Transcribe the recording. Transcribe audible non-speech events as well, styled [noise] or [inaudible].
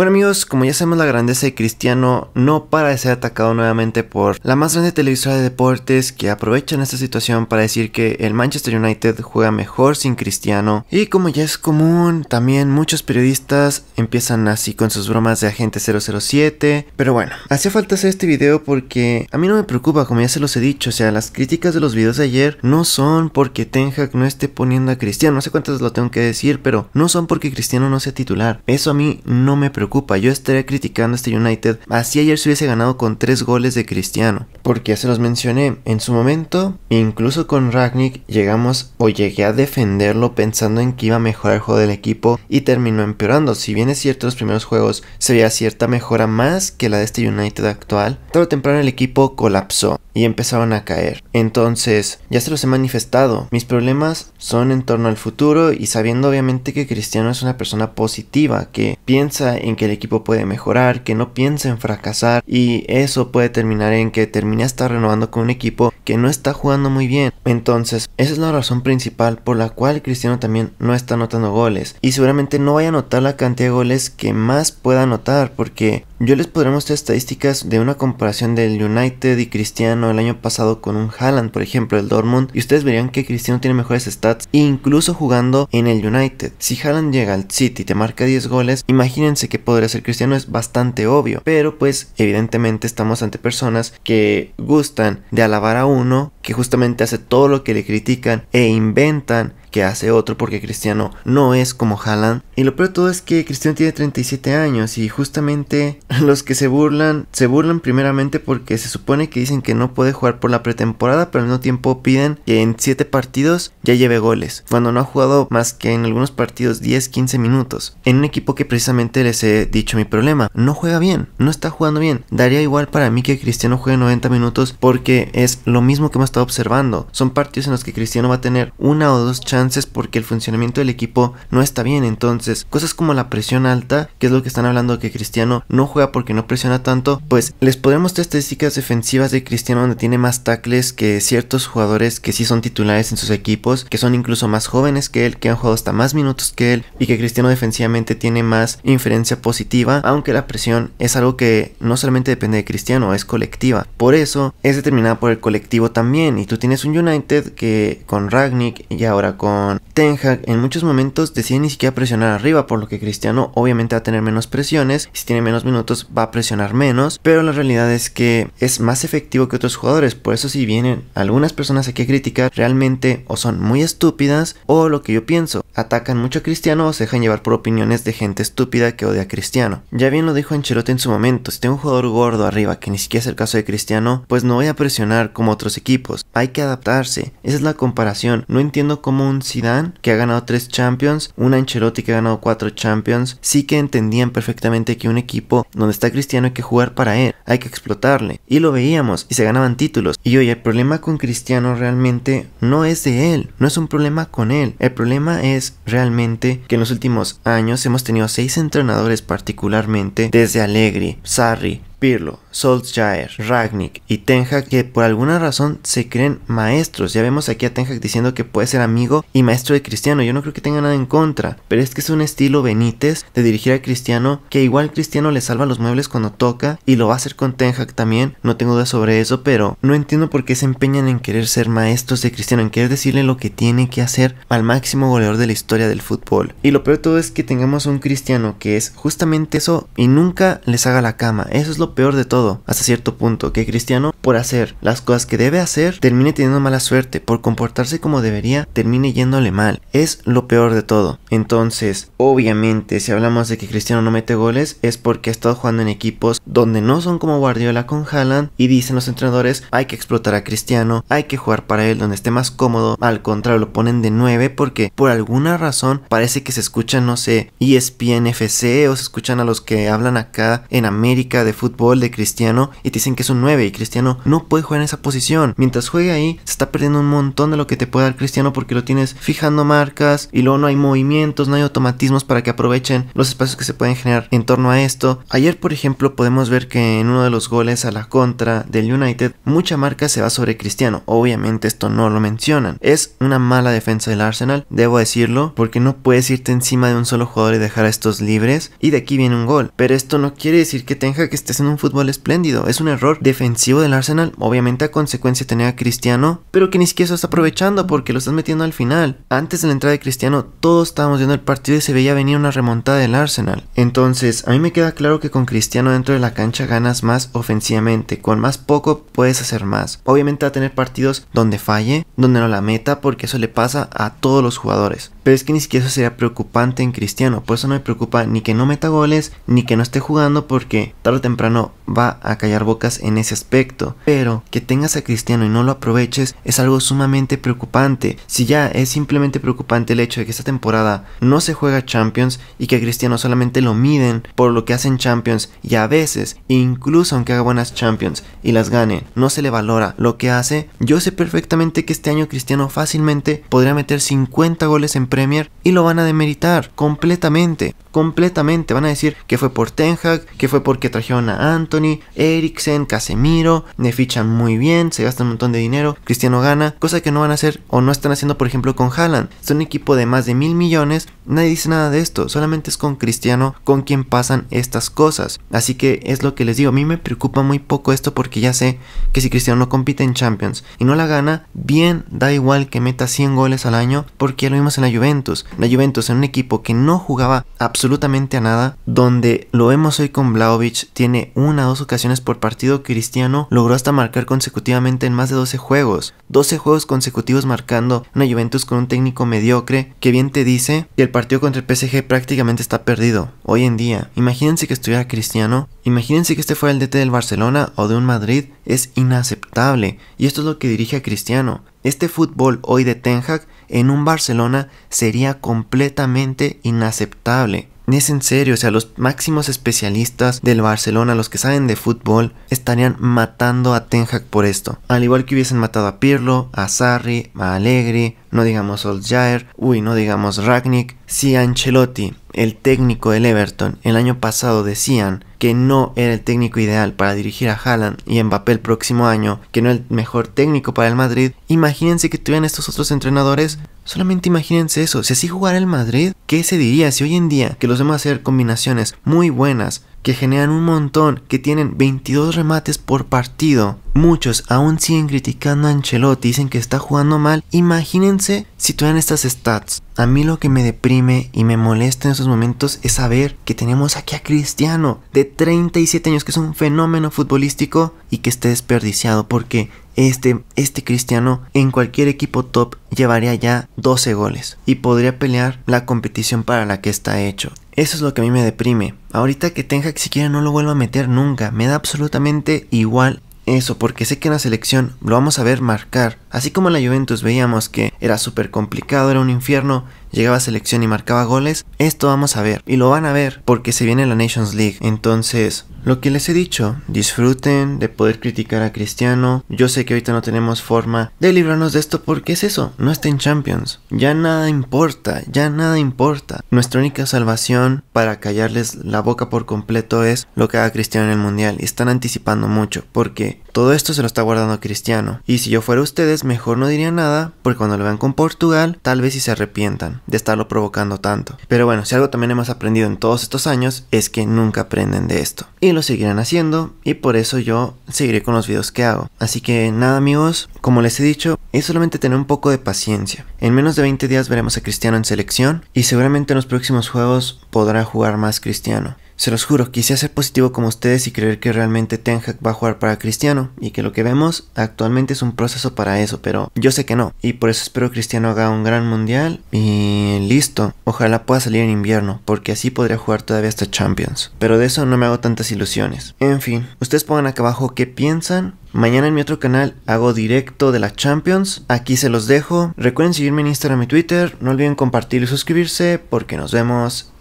Bueno amigos, como ya sabemos la grandeza de Cristiano no para de ser atacado nuevamente por la más grande televisora de deportes que aprovechan esta situación para decir que el Manchester United juega mejor sin Cristiano y como ya es común también muchos periodistas empiezan así con sus bromas de agente 007 pero bueno, hacía falta hacer este video porque a mí no me preocupa como ya se los he dicho, o sea las críticas de los videos de ayer no son porque Ten Hag no esté poniendo a Cristiano, no sé cuántas lo tengo que decir pero no son porque Cristiano no sea titular, eso a mí no me preocupa yo estaría criticando a este United. Así ayer se hubiese ganado con tres goles de Cristiano. Porque ya se los mencioné. En su momento, incluso con Ragnick, llegamos o llegué a defenderlo pensando en que iba a mejorar el juego del equipo y terminó empeorando. Si bien es cierto, los primeros juegos se veía cierta mejora más que la de este United actual. Tarde o temprano el equipo colapsó y empezaron a caer. Entonces, ya se los he manifestado. Mis problemas son en torno al futuro y sabiendo obviamente que Cristiano es una persona positiva que piensa en que el equipo puede mejorar, que no piensa en fracasar y eso puede terminar en que termine estar renovando con un equipo que no está jugando muy bien. Entonces, esa es la razón principal por la cual Cristiano también no está anotando goles y seguramente no vaya a anotar la cantidad de goles que más pueda anotar porque yo les podré mostrar estadísticas de una comparación del United y Cristiano el año pasado con un Haaland, por ejemplo, el Dortmund, y ustedes verían que Cristiano tiene mejores stats, incluso jugando en el United. Si Haaland llega al City y te marca 10 goles, imagínense que podría ser Cristiano, es bastante obvio, pero pues evidentemente estamos ante personas que gustan de alabar a uno que justamente hace todo lo que le critican e inventan que hace otro porque Cristiano no es como Haaland. Y lo peor de todo es que Cristiano tiene 37 años y justamente [laughs] los que se burlan, se burlan primeramente porque se supone que dicen que no puede jugar por la pretemporada, pero al mismo tiempo piden que en 7 partidos ya lleve goles, cuando no ha jugado más que en algunos partidos 10-15 minutos. En un equipo que precisamente les he dicho mi problema, no juega bien, no está jugando bien. Daría igual para mí que Cristiano juegue 90 minutos porque es lo mismo que más está observando. Son partidos en los que Cristiano va a tener una o dos chances porque el funcionamiento del equipo no está bien. Entonces, cosas como la presión alta, que es lo que están hablando que Cristiano no juega porque no presiona tanto, pues les podremos mostrar estadísticas defensivas de Cristiano donde tiene más tacles que ciertos jugadores que sí son titulares en sus equipos, que son incluso más jóvenes que él, que han jugado hasta más minutos que él y que Cristiano defensivamente tiene más inferencia positiva, aunque la presión es algo que no solamente depende de Cristiano, es colectiva. Por eso es determinada por el colectivo también y tú tienes un United que con Ragnick y ahora con Ten Hag en muchos momentos decide ni siquiera presionar arriba, por lo que Cristiano obviamente va a tener menos presiones. Si tiene menos minutos va a presionar menos, pero la realidad es que es más efectivo que otros jugadores. Por eso si vienen algunas personas aquí a criticar, realmente o son muy estúpidas o lo que yo pienso, atacan mucho a Cristiano o se dejan llevar por opiniones de gente estúpida que odia a Cristiano. Ya bien lo dijo Ancelotti en su momento, si tengo un jugador gordo arriba que ni siquiera es el caso de Cristiano, pues no voy a presionar como otros equipos hay que adaptarse. Esa es la comparación. No entiendo cómo un Zidane que ha ganado tres Champions, un Ancelotti que ha ganado cuatro Champions, sí que entendían perfectamente que un equipo donde está Cristiano hay que jugar para él, hay que explotarle. Y lo veíamos y se ganaban títulos. Y hoy el problema con Cristiano realmente no es de él, no es un problema con él. El problema es realmente que en los últimos años hemos tenido seis entrenadores particularmente desde Allegri, Sarri, Pirlo, Solskjaer, Ragnik y Ten que por alguna razón se creen maestros. Ya vemos aquí a Ten diciendo que puede ser amigo y maestro de Cristiano. Yo no creo que tenga nada en contra, pero es que es un estilo Benítez de dirigir a Cristiano que igual Cristiano le salva los muebles cuando toca y lo va a hacer con Ten Hag también. No tengo duda sobre eso, pero no entiendo por qué se empeñan en querer ser maestros de Cristiano, en querer decirle lo que tiene que hacer al máximo goleador de la historia del fútbol. Y lo peor de todo es que tengamos un Cristiano que es justamente eso y nunca les haga la cama. Eso es lo peor de todo, hasta cierto punto, que Cristiano, por hacer las cosas que debe hacer, termine teniendo mala suerte, por comportarse como debería, termine yéndole mal. Es lo peor de todo. Entonces, obviamente, si hablamos de que Cristiano no mete goles, es porque ha estado jugando en equipos donde no son como Guardiola con Haaland y dicen los entrenadores, hay que explotar a Cristiano, hay que jugar para él donde esté más cómodo, al contrario, lo ponen de 9 porque por alguna razón parece que se escuchan, no sé, ESPN FC o se escuchan a los que hablan acá en América de fútbol gol de Cristiano y te dicen que es un 9 y Cristiano no puede jugar en esa posición. Mientras juegue ahí, se está perdiendo un montón de lo que te puede dar Cristiano porque lo tienes fijando marcas y luego no hay movimientos, no hay automatismos para que aprovechen los espacios que se pueden generar en torno a esto. Ayer, por ejemplo, podemos ver que en uno de los goles a la contra del United, mucha marca se va sobre Cristiano. Obviamente esto no lo mencionan. Es una mala defensa del Arsenal, debo decirlo, porque no puedes irte encima de un solo jugador y dejar a estos libres. Y de aquí viene un gol. Pero esto no quiere decir que tenga que estés en un fútbol espléndido. Es un error defensivo del Arsenal, obviamente a consecuencia tenía a Cristiano, pero que ni siquiera está aprovechando porque lo estás metiendo al final. Antes de la entrada de Cristiano, todos estábamos viendo el partido y se veía venir una remontada del Arsenal. Entonces, a mí me queda claro que con Cristiano dentro de la cancha ganas más ofensivamente, con más poco puedes hacer más. Obviamente va a tener partidos donde falle, donde no la meta, porque eso le pasa a todos los jugadores. Pero es que ni siquiera eso sería preocupante en Cristiano. Por eso no me preocupa ni que no meta goles, ni que no esté jugando, porque tarde o temprano va a callar bocas en ese aspecto. Pero que tengas a Cristiano y no lo aproveches es algo sumamente preocupante. Si ya es simplemente preocupante el hecho de que esta temporada no se juega Champions y que a Cristiano solamente lo miden por lo que hacen Champions y a veces, incluso aunque haga buenas Champions y las gane, no se le valora lo que hace, yo sé perfectamente que este año Cristiano fácilmente podría meter 50 goles en Premier y lo van a demeritar completamente, completamente. Van a decir que fue por Ten Hag, que fue porque trajeron a Anthony, Eriksen, Casemiro, me fichan muy bien, se gastan un montón de dinero, Cristiano gana, cosa que no van a hacer o no están haciendo por ejemplo con Haaland. Es un equipo de más de mil millones Nadie dice nada de esto, solamente es con Cristiano con quien pasan estas cosas. Así que es lo que les digo, a mí me preocupa muy poco esto porque ya sé que si Cristiano no compite en Champions y no la gana, bien, da igual que meta 100 goles al año porque lo vimos en la Juventus. La Juventus en un equipo que no jugaba absolutamente a nada, donde lo vemos hoy con Vlaovic, tiene una o dos ocasiones por partido, Cristiano logró hasta marcar consecutivamente en más de 12 juegos. 12 juegos consecutivos marcando una Juventus con un técnico mediocre que bien te dice que el partido partido contra el PSG prácticamente está perdido hoy en día. Imagínense que estuviera Cristiano, imagínense que este fuera el DT del Barcelona o de un Madrid, es inaceptable. Y esto es lo que dirige a Cristiano. Este fútbol hoy de Ten Hag en un Barcelona sería completamente inaceptable. Es en serio, o sea, los máximos especialistas del Barcelona, los que saben de fútbol, estarían matando a Ten Hag por esto. Al igual que hubiesen matado a Pirlo, a Sarri, a Allegri, no digamos Solskjaer, uy, no digamos Ragnick. Si Ancelotti, el técnico del Everton, el año pasado decían que no era el técnico ideal para dirigir a Haaland y Mbappé el próximo año, que no era el mejor técnico para el Madrid, imagínense que tuvieran estos otros entrenadores. Solamente imagínense eso, si así jugara el Madrid, ¿qué se diría si hoy en día que los demás hacer combinaciones muy buenas que generan un montón, que tienen 22 remates por partido. Muchos aún siguen criticando a Ancelotti, dicen que está jugando mal. Imagínense si tuvieran estas stats. A mí lo que me deprime y me molesta en esos momentos es saber que tenemos aquí a Cristiano, de 37 años, que es un fenómeno futbolístico y que esté desperdiciado porque este, este Cristiano en cualquier equipo top llevaría ya 12 goles y podría pelear la competición para la que está hecho. Eso es lo que a mí me deprime. Ahorita que Ten que siquiera no lo vuelva a meter nunca, me da absolutamente igual eso, porque sé que en la selección lo vamos a ver marcar, Así como en la Juventus veíamos que era súper complicado, era un infierno, llegaba a selección y marcaba goles, esto vamos a ver. Y lo van a ver porque se viene la Nations League. Entonces, lo que les he dicho, disfruten de poder criticar a Cristiano. Yo sé que ahorita no tenemos forma de librarnos de esto porque es eso, no está en Champions. Ya nada importa, ya nada importa. Nuestra única salvación para callarles la boca por completo es lo que haga Cristiano en el Mundial. Y están anticipando mucho porque todo esto se lo está guardando Cristiano. Y si yo fuera ustedes, mejor no diría nada, porque cuando lo vean con Portugal, tal vez si se arrepientan de estarlo provocando tanto. Pero bueno, si algo también hemos aprendido en todos estos años, es que nunca aprenden de esto. Y lo seguirán haciendo, y por eso yo seguiré con los videos que hago. Así que nada amigos, como les he dicho, es solamente tener un poco de paciencia. En menos de 20 días veremos a Cristiano en selección, y seguramente en los próximos juegos podrá jugar más Cristiano. Se los juro, quise ser positivo como ustedes y creer que realmente Ten Hag va a jugar para Cristiano y que lo que vemos actualmente es un proceso para eso, pero yo sé que no. Y por eso espero que Cristiano haga un gran mundial y listo. Ojalá pueda salir en invierno, porque así podría jugar todavía hasta Champions. Pero de eso no me hago tantas ilusiones. En fin, ustedes pongan acá abajo qué piensan. Mañana en mi otro canal hago directo de la Champions. Aquí se los dejo. Recuerden seguirme en Instagram y Twitter. No olviden compartir y suscribirse porque nos vemos